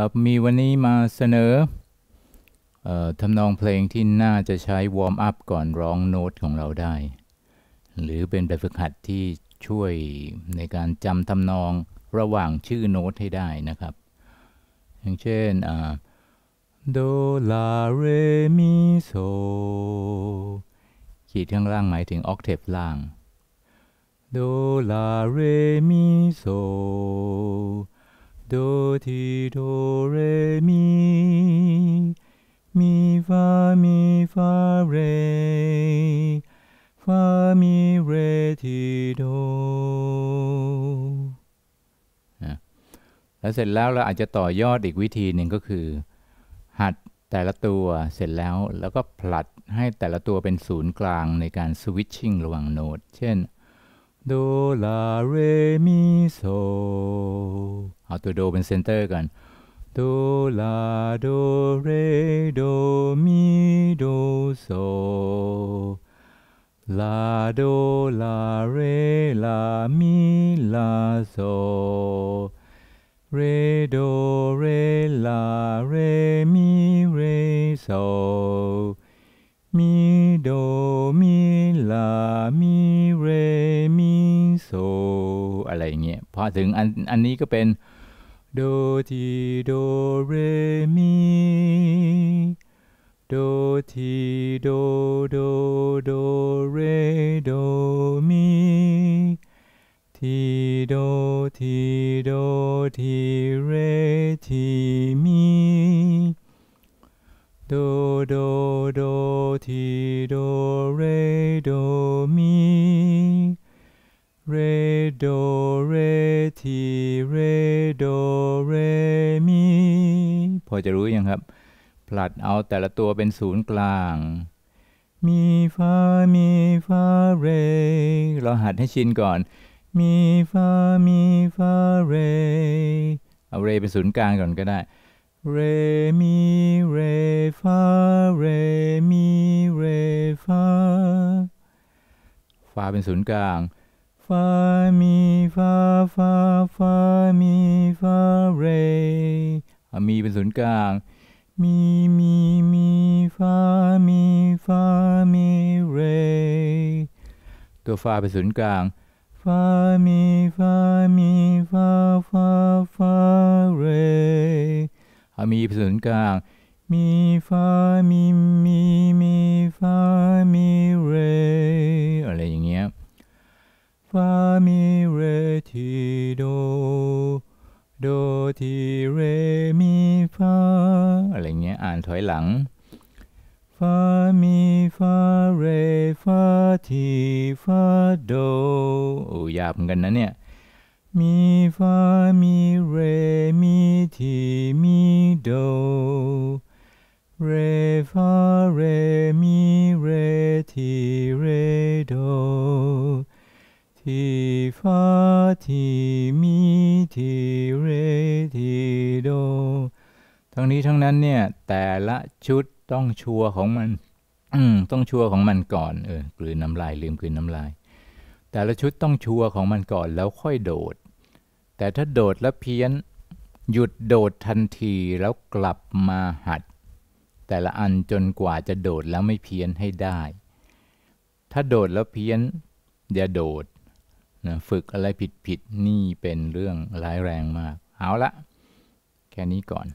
ครับมีวันนี้มาเสนออทำนองเพลงที่น่าจะใช้วอร์มอัพก่อนร้องโน้ตของเราได้ หรือเป็นแบบฝึกหัดที่ช่วยในการจำทำนองระหว่างชื่อโน้ตให้ได้นะครับ อย่างเช่นโดลาเรมิโซขีดข้างล่างหมายถึงออกเทปล่างโดลาเรมิโซโดทีโดเรมีมีฟามีฟาเรฟามีเรทีโดนะแล้วเสร็จแล้วเราอาจจะต่อยอดอีกวิธีหนึ่งก็คือ หัดแต่ละตัวเสร็จแล้วแล้วก็ผลัดให้แต่ละตัวเป็นศูนย์กลางในการสวิตชิ่งระหว่างโน้ต เช่นโดลาเรมีโซเอาตัวโดเป็นเซนเตอร์กัน โดลาโดเรโดมีโดโซลาโดลาเรลามิลาโซเรโดเรลาเรมิเรโซมิโดมิลามิเรมิโซอะไรเงี้ยพอถึงอันอันนี้ก็เป็น do ti do re mi do ti do do do re do mi ti do ti do ti re ti mi do do do ti do re do mi re do re ทีเรโดเรมีพอจะรู้ยังครับผลัดเอาแต่ละตัวเป็นศูนย์กลาง มีฟามีฟาเรเราหัดให้ชินก่อน มีฟามีฟาเรเอาเรเป็นศูนย์กลางก่อนก็ได้เรมีเรฟาเรมีเรฟาฟาเป็นศูนย์กลางฟา มี ฟา ฟา ฟา มี ฟา เรมีเป็นศูนย์กลาง มี มี มี ฟา มี ฟา มี เร ตัวฟาเป็นศูนย์กลาง ฟา มี ฟา มี ฟา ฟา ฟา เรมีเป็นศูนย์กลาง มี ฟา มี มี มี ฟา มี เร อะไรอย่างเงี้ยามิเรทิโด โดทิเรมิฟา อะไรเงี้ยอ่านถอยหลัง ฟามิฟา เร ฟา ที ฟา โดโอ้ยากเนกันนะเนี่ยมิฟามิเรมิทีมิโด เร ฟา เรมีเร ที เร โดที่ฟาที่มีที่เรที่โด ทั้งนี้ทั้งนั้นเนี่ยแต่ละชุดต้องชัวของมันต้องชัวของมันก่อนเออกลืนน้ำลายลืมกลืนน้ำลาย แต่ละชุดต้องชัวของมันก่อนแล้วค่อยโดด แต่ถ้าโดดแล้วเพี้ยนหยุดโดดทันทีแล้วกลับมาหัด แต่ละอันจนกว่าจะโดดแล้วไม่เพี้ยนให้ได้ ถ้าโดดแล้วเพี้ยน อย่าโดดนะฝึกอะไรผิดผิดนี่เป็นเรื่องร้ายแรงมาก เอาละ แค่นี้ก่อน